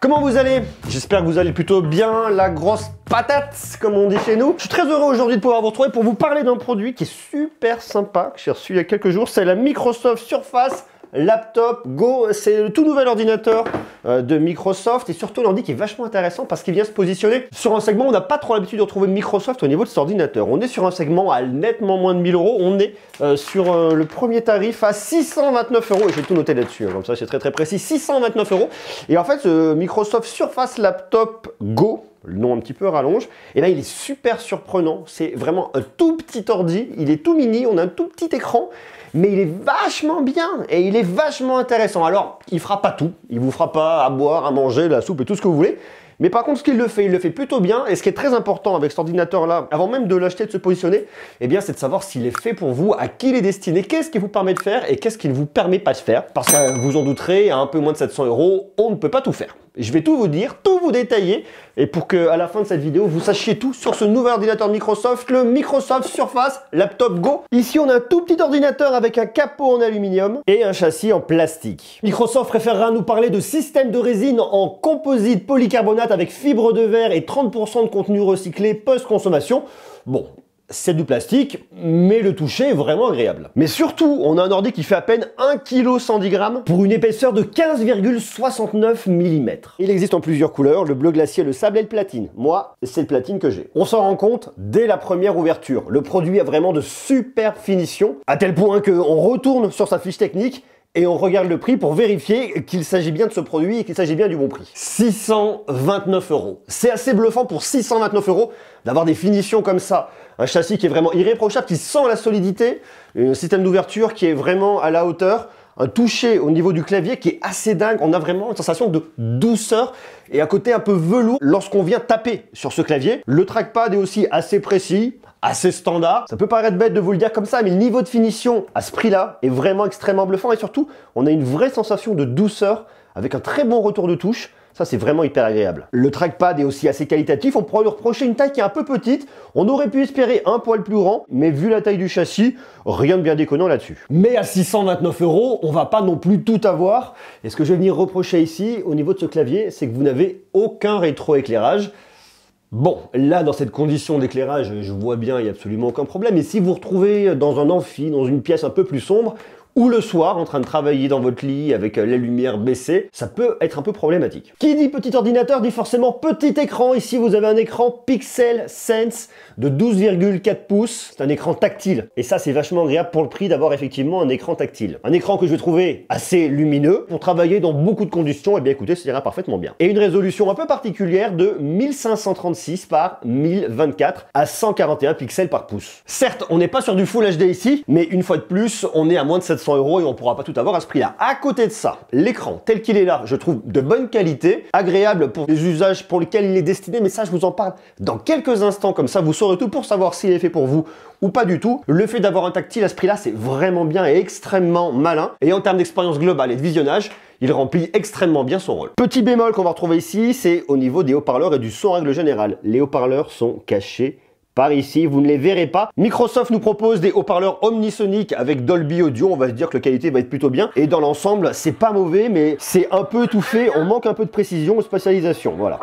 Comment vous allez J'espère que vous allez plutôt bien, la grosse patate, comme on dit chez nous. Je suis très heureux aujourd'hui de pouvoir vous retrouver pour vous parler d'un produit qui est super sympa, que j'ai reçu il y a quelques jours, c'est la Microsoft Surface Laptop Go. C'est le tout nouvel ordinateur euh, de Microsoft et surtout l'ordi qui est vachement intéressant parce qu'il vient se positionner sur un segment où on n'a pas trop l'habitude de retrouver Microsoft au niveau de cet ordinateur. On est sur un segment à nettement moins de 1000 euros. On est euh, sur euh, le premier tarif à 629 euros. Et j'ai tout noté là-dessus, hein, comme ça c'est très très précis. 629 euros. Et en fait, Microsoft Surface Laptop Go le nom un petit peu rallonge. Et là, il est super surprenant. C'est vraiment un tout petit ordi. Il est tout mini, on a un tout petit écran, mais il est vachement bien et il est vachement intéressant. Alors, il fera pas tout. Il vous fera pas à boire, à manger, la soupe et tout ce que vous voulez. Mais par contre, ce qu'il le fait, il le fait plutôt bien. Et ce qui est très important avec cet ordinateur-là, avant même de l'acheter, de se positionner, eh bien, c'est de savoir s'il est fait pour vous, à qui il est destiné, qu'est-ce qu'il vous permet de faire et qu'est-ce qu'il ne vous permet pas de faire. Parce que vous en douterez, à un peu moins de 700 euros, on ne peut pas tout faire. Je vais tout vous dire, tout vous détailler, et pour que à la fin de cette vidéo, vous sachiez tout sur ce nouvel ordinateur de Microsoft, le Microsoft Surface Laptop Go. Ici, on a un tout petit ordinateur avec un capot en aluminium et un châssis en plastique. Microsoft préférera nous parler de système de résine en composite polycarbonate avec fibre de verre et 30% de contenu recyclé post-consommation. Bon, c'est du plastique, mais le toucher est vraiment agréable. Mais surtout, on a un ordi qui fait à peine 1 kg 110 pour une épaisseur de 15,69 mm. Il existe en plusieurs couleurs, le bleu glacier, le sable et le platine. Moi, c'est le platine que j'ai. On s'en rend compte dès la première ouverture. Le produit a vraiment de superbes finitions, à tel point qu'on retourne sur sa fiche technique et on regarde le prix pour vérifier qu'il s'agit bien de ce produit et qu'il s'agit bien du bon prix. 629 euros. C'est assez bluffant pour 629 euros d'avoir des finitions comme ça. Un châssis qui est vraiment irréprochable, qui sent la solidité, un système d'ouverture qui est vraiment à la hauteur un toucher au niveau du clavier qui est assez dingue. On a vraiment une sensation de douceur et un côté un peu velours lorsqu'on vient taper sur ce clavier. Le trackpad est aussi assez précis, assez standard. Ça peut paraître bête de vous le dire comme ça, mais le niveau de finition à ce prix-là est vraiment extrêmement bluffant. Et surtout, on a une vraie sensation de douceur avec un très bon retour de touche. Ça, c'est vraiment hyper agréable. Le trackpad est aussi assez qualitatif. On pourrait lui reprocher une taille qui est un peu petite. On aurait pu espérer un poil plus grand, mais vu la taille du châssis, rien de bien déconnant là-dessus. Mais à 629 euros, on va pas non plus tout avoir. Et ce que je vais venir reprocher ici, au niveau de ce clavier, c'est que vous n'avez aucun rétroéclairage. Bon, là, dans cette condition d'éclairage, je vois bien, il n'y a absolument aucun problème. Et si vous retrouvez dans un amphi, dans une pièce un peu plus sombre, ou le soir en train de travailler dans votre lit avec euh, la lumière baissée, ça peut être un peu problématique. Qui dit petit ordinateur dit forcément petit écran. Ici, vous avez un écran Pixel Sense de 12,4 pouces. C'est un écran tactile. Et ça, c'est vachement agréable pour le prix d'avoir effectivement un écran tactile. Un écran que je vais trouver assez lumineux pour travailler dans beaucoup de conditions. Et eh bien écoutez, ça ira parfaitement bien. Et une résolution un peu particulière de 1536 par 1024 à 141 pixels par pouce. Certes, on n'est pas sur du Full HD ici, mais une fois de plus, on est à moins de 700 euros et on pourra pas tout avoir à ce prix-là. À côté de ça, l'écran tel qu'il est là, je trouve de bonne qualité, agréable pour les usages pour lesquels il est destiné, mais ça je vous en parle dans quelques instants, comme ça vous saurez tout pour savoir s'il est fait pour vous ou pas du tout. Le fait d'avoir un tactile à ce prix-là, c'est vraiment bien et extrêmement malin. Et en termes d'expérience globale et de visionnage, il remplit extrêmement bien son rôle. Petit bémol qu'on va retrouver ici, c'est au niveau des haut-parleurs et du son règle générale. Les haut-parleurs sont cachés par ici, vous ne les verrez pas. Microsoft nous propose des haut-parleurs omnisoniques avec Dolby Audio, on va se dire que la qualité va être plutôt bien. Et dans l'ensemble, c'est pas mauvais, mais c'est un peu tout fait, on manque un peu de précision de spatialisation, voilà.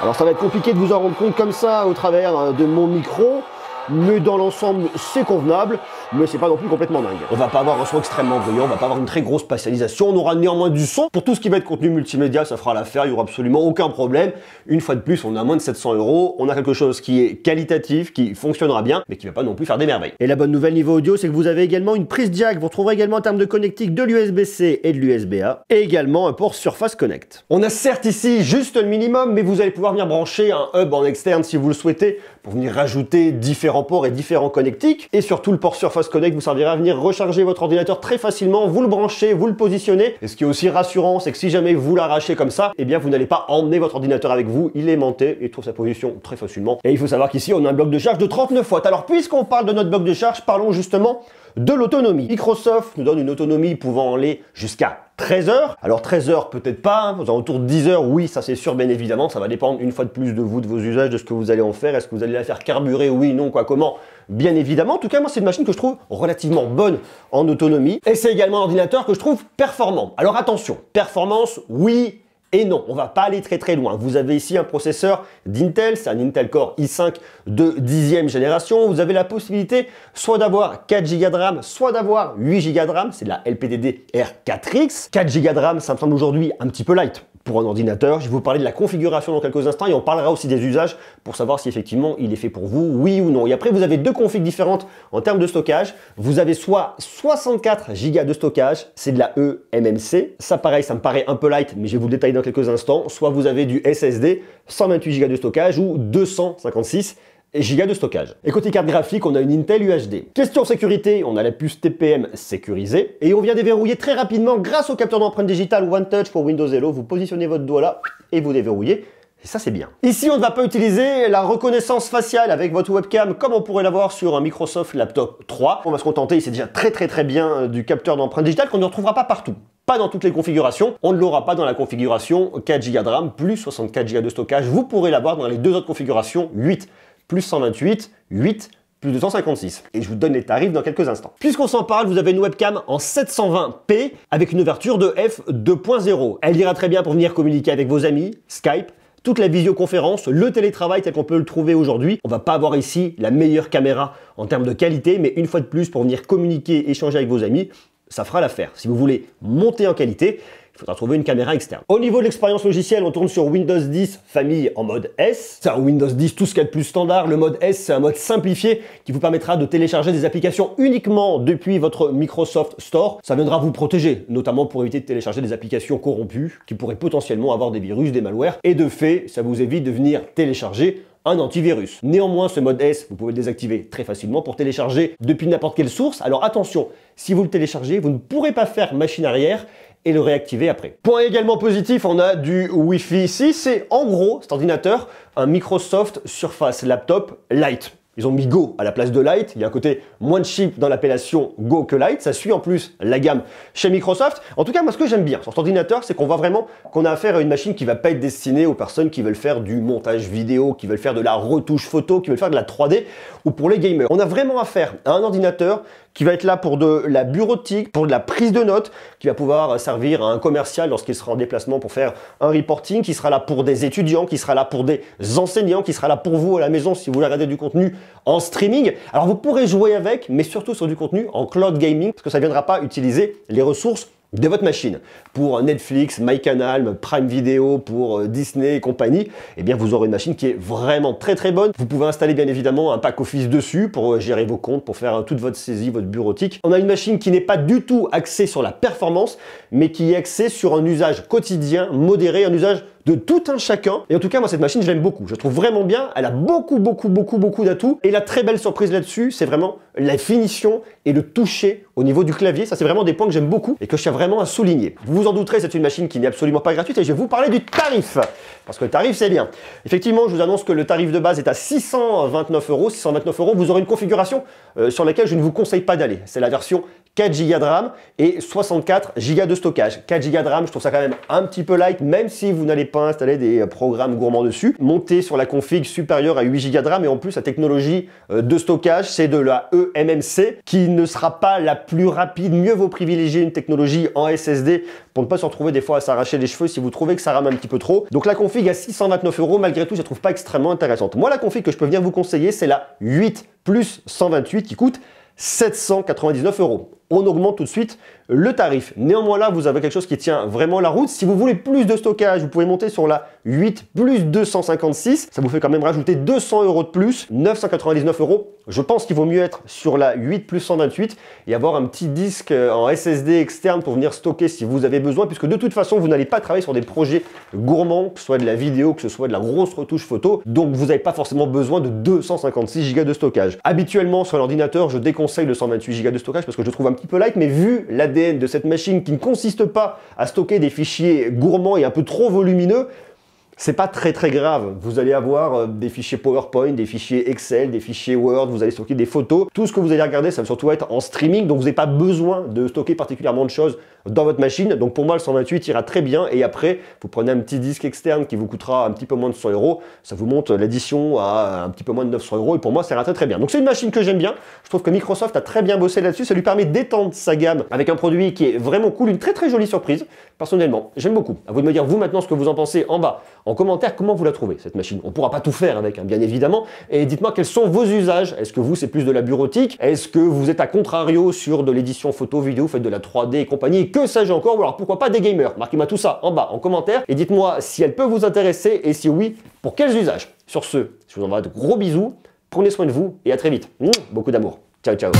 Alors ça va être compliqué de vous en rendre compte comme ça au travers euh, de mon micro, mais dans l'ensemble, c'est convenable mais c'est pas non plus complètement dingue. On va pas avoir un son extrêmement brillant, on va pas avoir une très grosse spatialisation, on aura néanmoins du son. Pour tout ce qui va être contenu multimédia, ça fera l'affaire, il y aura absolument aucun problème. Une fois de plus, on a moins de 700 euros, on a quelque chose qui est qualitatif, qui fonctionnera bien, mais qui va pas non plus faire des merveilles. Et la bonne nouvelle niveau audio, c'est que vous avez également une prise jack, vous retrouverez également en termes de connectique de l'USB-C et de l'USB-A, et également un port Surface Connect. On a certes ici juste le minimum, mais vous allez pouvoir venir brancher un hub en externe si vous le souhaitez, pour venir rajouter différents ports et différents connectiques, et surtout le port Surface Connect vous servira à venir recharger votre ordinateur très facilement, vous le branchez, vous le positionnez. Et ce qui est aussi rassurant, c'est que si jamais vous l'arrachez comme ça, et eh bien vous n'allez pas emmener votre ordinateur avec vous, il est monté et trouve sa position très facilement. Et il faut savoir qu'ici, on a un bloc de charge de 39 watts. Alors puisqu'on parle de notre bloc de charge, parlons justement de l'autonomie. Microsoft nous donne une autonomie pouvant aller jusqu'à 13 heures. Alors 13 heures peut-être pas, hein, autour de 10 heures, oui, ça c'est sûr, bien évidemment, ça va dépendre une fois de plus de vous, de vos usages, de ce que vous allez en faire, est-ce que vous allez la faire carburer, oui, non, quoi, comment, bien évidemment. En tout cas, moi c'est une machine que je trouve relativement bonne en autonomie, et c'est également un ordinateur que je trouve performant. Alors attention, performance, oui, et non, on va pas aller très très loin. Vous avez ici un processeur d'Intel, c'est un Intel Core i5 de 10 génération. Vous avez la possibilité soit d'avoir 4 Go de RAM, soit d'avoir 8 Go de RAM. C'est de la LPDDR4X. 4 Go de RAM, ça me semble aujourd'hui un petit peu light pour un ordinateur. Je vais vous parler de la configuration dans quelques instants et on parlera aussi des usages pour savoir si effectivement il est fait pour vous, oui ou non. Et après, vous avez deux configs différentes en termes de stockage. Vous avez soit 64 Go de stockage, c'est de la eMMC. Ça, pareil, ça me paraît un peu light, mais je vais vous le détailler dans quelques instants. Soit vous avez du SSD, 128 Go de stockage ou 256 et Giga de stockage. Et côté carte graphique, on a une Intel UHD. Question sécurité, on a la puce TPM sécurisée et on vient déverrouiller très rapidement grâce au capteur d'empreinte digitale One Touch pour Windows Hello. Vous positionnez votre doigt là et vous déverrouillez. Et ça, c'est bien. Ici, on ne va pas utiliser la reconnaissance faciale avec votre webcam comme on pourrait l'avoir sur un Microsoft Laptop 3. On va se contenter, il c'est déjà très très très bien euh, du capteur d'empreinte digitale qu'on ne retrouvera pas partout. Pas dans toutes les configurations. On ne l'aura pas dans la configuration 4 Go de RAM plus 64 Go de stockage. Vous pourrez l'avoir dans les deux autres configurations 8 plus 128, 8, plus 256. Et je vous donne les tarifs dans quelques instants. Puisqu'on s'en parle, vous avez une webcam en 720p avec une ouverture de f2.0. Elle ira très bien pour venir communiquer avec vos amis, Skype, toute la visioconférence, le télétravail tel qu'on peut le trouver aujourd'hui. On va pas avoir ici la meilleure caméra en termes de qualité, mais une fois de plus, pour venir communiquer, échanger avec vos amis, ça fera l'affaire. Si vous voulez monter en qualité, il faudra trouver une caméra externe. Au niveau de l'expérience logicielle, on tourne sur Windows 10 famille en mode S. C'est un Windows 10 tout ce qu'il y a de plus standard. Le mode S, c'est un mode simplifié qui vous permettra de télécharger des applications uniquement depuis votre Microsoft Store. Ça viendra vous protéger, notamment pour éviter de télécharger des applications corrompues qui pourraient potentiellement avoir des virus, des malwares. Et de fait, ça vous évite de venir télécharger un antivirus. Néanmoins, ce mode S, vous pouvez le désactiver très facilement pour télécharger depuis n'importe quelle source. Alors attention, si vous le téléchargez, vous ne pourrez pas faire machine arrière et le réactiver après. Point également positif, on a du Wi-Fi ici. C'est en gros, cet ordinateur, un Microsoft Surface Laptop Light. Ils ont mis Go à la place de Light. Il y a un côté moins cheap dans l'appellation Go que Light. Ça suit en plus la gamme chez Microsoft. En tout cas, moi, ce que j'aime bien sur cet ordinateur, c'est qu'on voit vraiment qu'on a affaire à une machine qui ne va pas être destinée aux personnes qui veulent faire du montage vidéo, qui veulent faire de la retouche photo, qui veulent faire de la 3D ou pour les gamers. On a vraiment affaire à un ordinateur qui va être là pour de la bureautique, pour de la prise de notes, qui va pouvoir servir à un commercial lorsqu'il sera en déplacement pour faire un reporting, qui sera là pour des étudiants, qui sera là pour des enseignants, qui sera là pour vous à la maison si vous voulez regarder du contenu en streaming. Alors vous pourrez jouer avec, mais surtout sur du contenu en cloud gaming, parce que ça ne viendra pas utiliser les ressources de votre machine. Pour Netflix, MyCanal, Prime Video, pour euh, Disney et compagnie, eh bien vous aurez une machine qui est vraiment très très bonne. Vous pouvez installer bien évidemment un pack Office dessus pour euh, gérer vos comptes, pour faire euh, toute votre saisie, votre bureautique. On a une machine qui n'est pas du tout axée sur la performance, mais qui est axée sur un usage quotidien, modéré, un usage de tout un chacun. Et en tout cas, moi, cette machine, je l'aime beaucoup. Je trouve vraiment bien. Elle a beaucoup, beaucoup, beaucoup, beaucoup d'atouts. Et la très belle surprise là-dessus, c'est vraiment la finition et le toucher au niveau du clavier. Ça, c'est vraiment des points que j'aime beaucoup et que je tiens vraiment à souligner. Vous vous en douterez, c'est une machine qui n'est absolument pas gratuite et je vais vous parler du tarif. Parce que le tarif, c'est bien. Effectivement, je vous annonce que le tarif de base est à 629 euros. 629 euros, vous aurez une configuration euh, sur laquelle je ne vous conseille pas d'aller. C'est la version 4 Go de RAM et 64 Go de stockage. 4 Go de RAM, je trouve ça quand même un petit peu light, même si vous n'allez pas installer des euh, programmes gourmands dessus. montez sur la config supérieure à 8 Go de RAM et en plus la technologie euh, de stockage, c'est de la eMMC qui ne sera pas la plus rapide. Mieux vaut privilégier une technologie en SSD pour ne pas se retrouver des fois à s'arracher les cheveux si vous trouvez que ça rame un petit peu trop. Donc la config à 629 euros, malgré tout, je la trouve pas extrêmement intéressante. Moi, la config que je peux venir vous conseiller, c'est la 8 plus 128 qui coûte 799 euros. On augmente tout de suite le tarif. Néanmoins là, vous avez quelque chose qui tient vraiment la route. Si vous voulez plus de stockage, vous pouvez monter sur la 8 plus 256. Ça vous fait quand même rajouter 200 euros de plus, 999 euros. Je pense qu'il vaut mieux être sur la 8 plus 128 et avoir un petit disque euh, en SSD externe pour venir stocker si vous avez besoin, puisque de toute façon, vous n'allez pas travailler sur des projets gourmands, que ce soit de la vidéo, que ce soit de la grosse retouche photo. Donc vous n'avez pas forcément besoin de 256 Go de stockage. Habituellement, sur l'ordinateur, je déconseille le 128 Go de stockage parce que je trouve un petit peu light, mais vu la de cette machine qui ne consiste pas à stocker des fichiers gourmands et un peu trop volumineux, c'est pas très très grave. Vous allez avoir euh, des fichiers PowerPoint, des fichiers Excel, des fichiers Word, vous allez stocker des photos. Tout ce que vous allez regarder, ça va surtout être en streaming, donc vous n'avez pas besoin de stocker particulièrement de choses dans votre machine. Donc pour moi, le 128 ira très bien. Et après, vous prenez un petit disque externe qui vous coûtera un petit peu moins de 100 euros. Ça vous monte l'addition à un petit peu moins de 900 euros. Et pour moi, ça ira très très bien. Donc c'est une machine que j'aime bien. Je trouve que Microsoft a très bien bossé là-dessus. Ça lui permet d'étendre sa gamme avec un produit qui est vraiment cool, une très très jolie surprise personnellement, j'aime beaucoup. À vous de me dire, vous maintenant, ce que vous en pensez en bas, en commentaire, comment vous la trouvez, cette machine. On ne pourra pas tout faire avec, hein, bien évidemment. Et dites-moi quels sont vos usages. Est-ce que vous, c'est plus de la bureautique Est-ce que vous êtes à contrario sur de l'édition photo, vidéo, faites de la 3D et compagnie Que sais-je encore Ou alors, pourquoi pas des gamers Marquez-moi tout ça en bas, en commentaire. Et dites-moi si elle peut vous intéresser et si oui, pour quels usages. Sur ce, je vous envoie de gros bisous. Prenez soin de vous et à très vite. Mmh, beaucoup d'amour. Ciao, ciao.